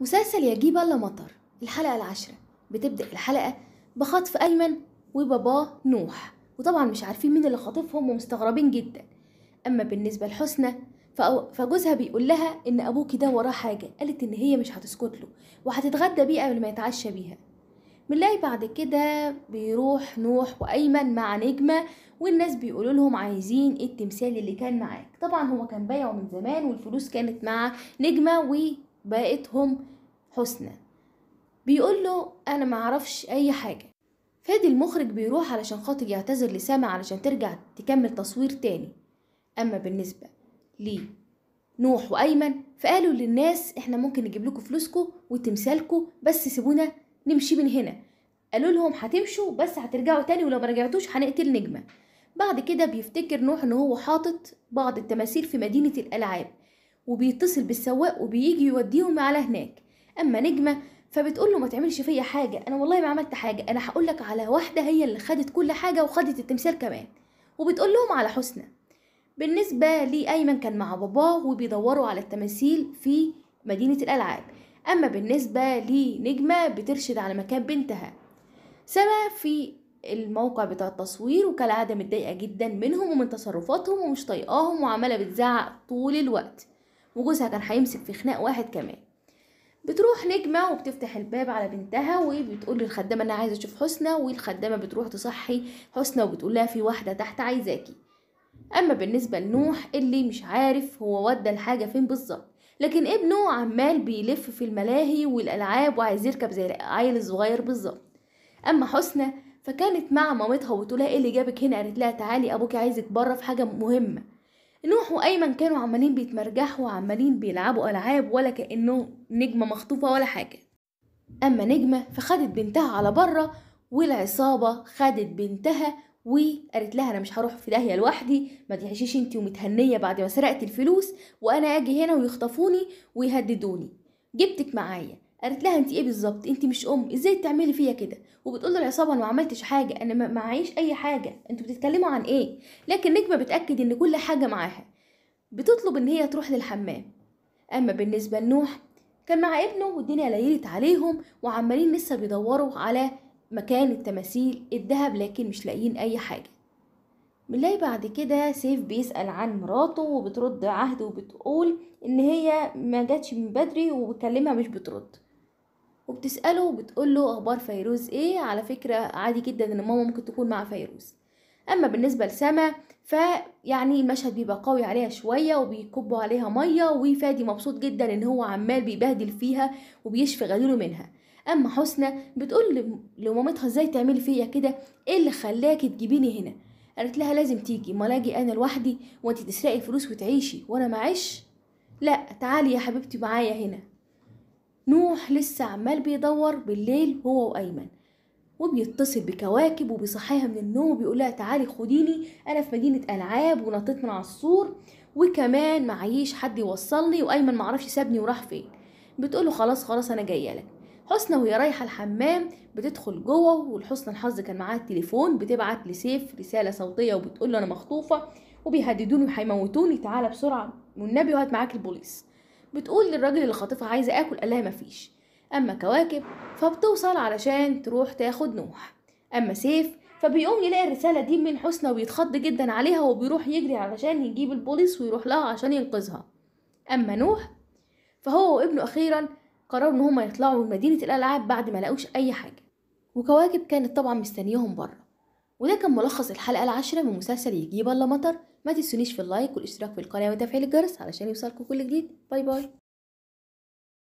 مسلسل جيب الله مطر الحلقة العاشرة بتبدأ الحلقة بخطف أيمن وباباه نوح وطبعا مش عارفين مين اللي خاطفهم ومستغربين جدا أما بالنسبة لحسنى فجوزها بيقول لها إن أبوكي ده وراه حاجة قالت إن هي مش هتسكت له وهتتغدى بيه قبل ما يتعشى بيها بنلاقي بعد كده بيروح نوح وأيمن مع نجمة والناس بيقولوا لهم عايزين التمثال اللي كان معاك طبعا هو كان بايعه من زمان والفلوس كانت مع نجمة و هم حسنى بيقول له انا ما اي حاجه فادي المخرج بيروح علشان خاطر يعتذر لسامع علشان ترجع تكمل تصوير تاني اما بالنسبه لي نوح وايمن فقالوا للناس احنا ممكن نجيب لكم فلوسكم وتمثالكم بس سيبونا نمشي من هنا قالوا لهم هتمشوا بس هترجعوا تاني ولو ما رجعتوش هنقتل نجمه بعد كده بيفتكر نوح ان هو حاطط بعض التماثيل في مدينه الالعاب وبيتصل بالسواق وبيجي يوديهم على هناك اما نجمه فبتقول له ما تعملش فيا حاجه انا والله ما عملت حاجه انا هقول لك على واحده هي اللي خدت كل حاجه وخدت التمثال كمان وبتقول لهم على حسنى بالنسبه ايمن كان مع باباه وبيدوروا على التماثيل في مدينه الالعاب اما بالنسبه نجمه بترشد على مكان بنتها سما في الموقع بتاع التصوير وكالعاده متضايقه جدا منهم ومن تصرفاتهم ومش طايقاهم وعماله بتزعق طول الوقت وجوزها كان هيمسك في خناق واحد كمان بتروح نجمة وبتفتح الباب على بنتها وبتقول للخدامة انها عايزة تشوف حسنى والخدامة بتروح تصحي حسنى وبتقول لها في واحدة تحت عايزاكي اما بالنسبة لنوح اللي مش عارف هو ودى الحاجة فين بالظبط لكن ابنه عمال بيلف في الملاهي والالعاب وعايز يركب زي العيل الصغير بالظبط اما حسنى فكانت مع مامتها وبتقولها ايه اللي جابك هنا قالت لها تعالي ابوكي عايزك بره في حاجه مهمه نوح وايمن كانوا عمالين بيتمرجحوا وعمالين بيلعبوا العاب ولا كانهم نجمه مخطوفه ولا حاجه اما نجمه فخدت بنتها على بره والعصابه خدت بنتها وقالت لها انا مش هروح في داهيه لوحدي ما تعيشيش انت ومتهنيه بعد ما سرقت الفلوس وانا اجي هنا ويخطفوني ويهددوني جبتك معايا قالت لها انت ايه بالظبط انت مش ام ازاي تعملي فيا كده وبتقول للعصابه انا ما عملتش حاجه انا ما معيش اي حاجه انتوا بتتكلموا عن ايه لكن نجمه بتاكد ان كل حاجه معاها بتطلب ان هي تروح للحمام اما بالنسبه لنوح كان مع ابنه والدنيا ليلت عليهم وعمالين لسه بيدوروا على مكان التماثيل الذهب لكن مش لاقيين اي حاجه بنلاقي بعد كده سيف بيسأل عن مراته وبترد عهد وبتقول إن هي ما جاتش من بدري وبكلمها مش بترد وبتسأله وبتقول له أخبار فيروز إيه على فكرة عادي جدا إن ماما ممكن تكون مع فيروز أما بالنسبة لسما فيعني المشهد بيبقى قوي عليها شوية وبيكبوا عليها مية وفادي مبسوط جدا إن هو عمال بيبهدل فيها وبيشفي غليله منها أما حسنة بتقول لمامتها إزاي تعملي فيا كده إيه اللي خلاكي تجيبيني هنا قالت لها لازم تيجي ما لاجي انا لوحدي وانت تسرقي الفلوس وتعيشي وانا معيش لا تعالي يا حبيبتي معايا هنا نوح لسه عمال بيدور بالليل هو وأيمن وبيتصل بكواكب وبيصحيها من النوم وبيقولها تعالي خديني أنا في مدينة ألعاب ونطيت من على السور وكمان معيش حد يوصلني وأيمن معرفش سابني وراح فين بتقوله خلاص خلاص أنا جاية لك حسنة وهي رايحة الحمام بتدخل جوه ولحسن الحظ كان معاها التليفون بتبعت لسيف رسالة صوتية وبتقول له أنا مخطوفة وبيهددوني وهيموتوني تعالى بسرعة والنبي وهات معاك البوليس بتقول للراجل اللي خاطفها عايزة آكل قالها مفيش أما كواكب فبتوصل علشان تروح تاخد نوح أما سيف فبيقوم يلاقي الرسالة دي من حسنى وبيتخض جدا عليها وبيروح يجري علشان يجيب البوليس ويروح لها عشان ينقذها أما نوح فهو وابنه أخيرا قرروا إن هما يطلعوا من مدينة الألعاب بعد ما لقوش أي حاجة وكواكب كانت طبعا مستنيهم بره وده كان ملخص الحلقة العاشرة من مسلسل يجيب الله مطر ما تنسونيش في اللايك والاشتراك في القناة وتفعيل الجرس علشان يوصلكم كل جديد باي باي